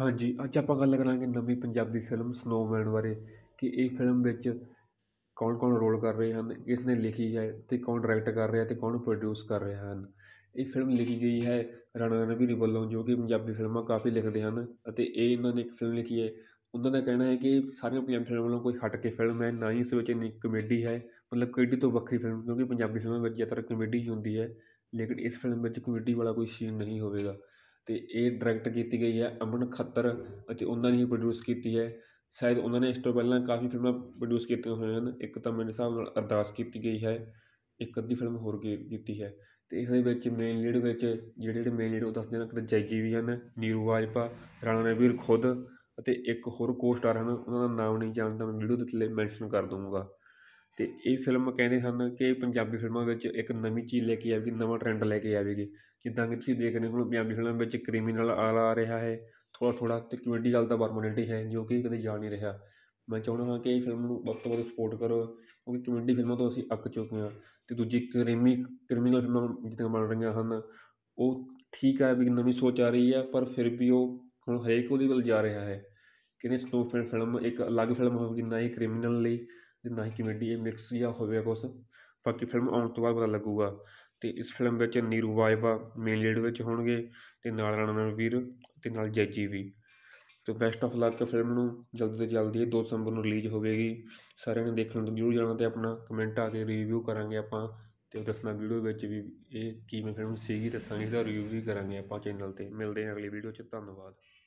ਹਾਂਜੀ ਅੱਜ ਆਪਾਂ ਗੱਲ ਕਰਾਂਗੇ ਨਵੀਂ ਪੰਜਾਬੀ ਫਿਲਮ ਸਨੋਮੈਨ ਬਾਰੇ ਕਿ ਇਹ ਫਿਲਮ ਵਿੱਚ ਕੌਣ ਕੌਣ ਰੋਲ ਕਰ ਰਹੇ ਹਨ ਕਿਸ ਨੇ ਲਿਖੀ ਹੈ ਤੇ ਕੌਣ ਡਾਇਰੈਕਟ ਕਰ ਰਿਹਾ ਤੇ ਕੌਣ ਪ੍ਰੋਡਿਊਸ ਕਰ ਰਿਹਾ ਹਨ ਇਹ ਫਿਲਮ ਲਿਖੀ ਗਈ ਹੈ ਰਾਣਾ ਰਣਵੀਰ ਵੱਲੋਂ ਜੋ ਕਿ ਪੰਜਾਬੀ ਫਿਲਮਾਂ ਕਾਫੀ ਲਿਖਦੇ ਹਨ ਅਤੇ ਇਹ ਇਹਨਾਂ ਨੇ ਇੱਕ ਫਿਲਮ ਲਿਖੀ ਹੈ ਉਹਨਾਂ ਦਾ ਕਹਿਣਾ ਹੈ ਕਿ ਸਾਰੀਆਂ ਪੰਜਾਬੀ ਫਿਲਮਾਂ ਵੱਲੋਂ ਕੋਈ ਹਟ ਕੇ ਫਿਲਮ ਹੈ ਨਾ ਹੀ ਇਸ ਵਿੱਚ ਇੰਨੀ ਕਮੇਡੀ ਹੈ ਮਤਲਬ ਕਮੇਡੀ ਤੋਂ ਵੱਖਰੀ ਫਿਲਮ ਕਿਉਂਕਿ ਪੰਜਾਬੀ ਫਿਲਮਾਂ ਵਿੱਚ ਜ਼ਿਆਦਾਤਰ ਕਮੇਡੀ ਹੀ ਹੁੰਦੀ ਹੈ ਲੇਕਿਨ ਇਸ ਫਿਲਮ ਵਿੱਚ ਕਮੇਡੀ ਵਾਲਾ ਕੋਈ ਸੀਨ ਨਹੀਂ ਹੋਵੇਗਾ ਤੇ ਇਹ ਡਾਇਰੈਕਟ ਕੀਤੀ ਗਈ ਹੈ ਅਮਨ ਖੱਤਰ ਅਤੇ ਉਹਨਾਂ ਨੇ ਹੀ ਪ੍ਰੋਡਿਊਸ ਕੀਤੀ ਹੈ ਸ਼ਾਇਦ ਉਹਨਾਂ ਨੇ ਇਸ ਤੋਂ ਪਹਿਲਾਂ ਕਾਫੀ ਫਿਲਮਾਂ ਪ੍ਰੋਡਿਊਸ ਕੀਤੀਆਂ ਹੋਈਆਂ ਹਨ ਇੱਕ ਤਾਂ ਮੇਰੇ ਹਿਸਾਬ ਨਾਲ ਅਰਦਾਸ ਕੀਤੀ ਗਈ ਹੈ ਇੱਕ ਅੱਧੀ ਫਿਲਮ ਹੋਰ ਕੀਤੀ ਹੈ ਤੇ ਇਸ ਦੇ ਵਿੱਚ ਮੇਨ ਲੀਡ ਵਿੱਚ ਜਿਹੜੇ ਜਿਹੜੇ ਮੇਨ ਲੀਡ ਉਹ ਦੱਸਦੇ ਨੇ ਕਿ ਜੈਜੀ ਵੀ ਹਨ ਨੀਰੂ ਆਜਪਾ ਰਾਣਾ ਰਵੀਰ ਖੁਦ ਅਤੇ ਇੱਕ ਹੋਰ ਕੋ ਸਟਾਰ ਹਨ ਉਹਨਾਂ ਦਾ ਨਾਮ ਨਹੀਂ ਜਾਣਦਾ ਮੈਂ ਵੀਡੀਓ ਦੇ ਥੱਲੇ ਮੈਂਸ਼ਨ ਕਰ ਦੂੰਗਾ ਤੇ ਇਹ ਫਿਲਮ ਕਹਿੰਦੇ ਹਨ ਕਿ ਪੰਜਾਬੀ ਫਿਲਮਾਂ ਵਿੱਚ ਇੱਕ ਨਵੀਂ ਚੀਜ਼ ਲੈ ਕੇ ਆਵੇਗੀ ਨਵਾਂ ਟਰੈਂਡ ਲੈ ਕੇ ਆਵੇਗੀ ਜਿੱਦਾਂ ਕਿ ਤੁਸੀਂ ਦੇਖ ਰਹੇ ਹੋ ਪੰਜਾਬੀ ਫਿਲਮਾਂ ਵਿੱਚ ਕ੍ਰਿਮੀਨਲ ਆਲ ਆ ਰਿਹਾ ਹੈ ਥੋੜਾ ਥੋੜਾ ਤੇ ਕਮੇਡੀ ਗੱਲ ਦਾ ਪਰਮਾਨੈਂਟੀ ਹੈ ਜੋ ਕਿ ਕਦੇ ਜਾ ਨਹੀਂ ਰਿਹਾ ਮੈਂ ਚਾਹੁੰਦਾ ਹਾਂ ਕਿ ਇਹ ਫਿਲਮ ਨੂੰ ਵੱਧ ਤੋਂ ਵੱਧ ਸਪੋਰਟ ਕਰੋ ਕਿਉਂਕਿ ਕਮੇਡੀ ਫਿਲਮਾਂ ਤੋਂ ਅਸੀਂ ਅੱਕ ਚੁੱਕੇ ਹਾਂ ਤੇ ਦੂਜੀ ਕ੍ਰਿਮੀ ਕ੍ਰਿਮੀਨਲ ਫਿਲਮਾਂ ਜਿੱਦਾਂ ਬਣ ਰਹੀਆਂ ਹਨ ਉਹ ਠੀਕ ਹੈ ਵੀ ਨਵੀਂ ਸੋਚ ਆ ਰਹੀ ਹੈ ਪਰ ਫਿਰ ਵੀ ਉਹ ਹੁਣ ਹਰੇਕ ਉਹਦੇ ਵੱਲ ਜਾ ਰਿਹਾ ਹੈ ਕਿਨੇ ਸਨੋਫੈਨ ਫਿਲਮ ਇੱਕ ਅਲੱਗ ਫਿਲਮ ਹੋਵੇਗੀ ਨਾ ਹੀ ਕ੍ਰਿਮੀਨਲ ਲਈ ਤੇ ਨਾ ਹੀ ਕਮੇਡੀ ਇਹ ਮਿਕਸ ਜਿਹਾ ਹੋਵੇ ਕੁਸ ਬਾਕੀ ਫਿਲਮ ਆਉਣ ਤੋਂ ਬਾਅਦ ਪਤਾ ਲੱਗੂਗਾ ਤੇ ਇਸ ਫਿਲਮ ਵਿੱਚ ਨੀਰੂ ਵਾਇਵਾ ਮੇਨ ਲੀਡ ਵਿੱਚ ਹੋਣਗੇ ਤੇ ਨਾਲ ਰਾਣਾ ਵੀਰ ਤੇ ਨਾਲ ਜੈਜੀ ਵੀ ਤੋ ਬੈਸਟ ਆਫ ਲੱਕ ਫਿਲਮ ਨੂੰ ਜਲਦੀ ਤੋਂ ਜਲਦੀ 2 ਦਸੰਬਰ ਨੂੰ ਰਿਲੀਜ਼ ਹੋਵੇਗੀ ਸਾਰਿਆਂ ਨੇ ਦੇਖਣ ਨੂੰ ਜ਼ਰੂਰ ਜਾਣਾ ਤੇ ਆਪਣਾ ਕਮੈਂਟ ਆ ਕੇ ਰਿਵਿਊ ਕਰਾਂਗੇ ਆਪਾਂ ਤੇ ਦੱਸਣਾ ਵੀਡੀਓ ਵਿੱਚ ਵੀ ਇਹ ਕੀ ਮੈਂ ਫਿਲਮ ਸੀਗੀ ਦੱਸਾਂਗੇ ਤੇ ਰਿਵਿਊ ਵੀ ਕਰਾਂਗੇ ਆਪਾਂ ਚੈਨਲ ਤੇ ਮਿਲਦੇ ਹਾਂ ਅਗਲੀ ਵੀਡੀਓ 'ਚ ਧੰਨਵਾਦ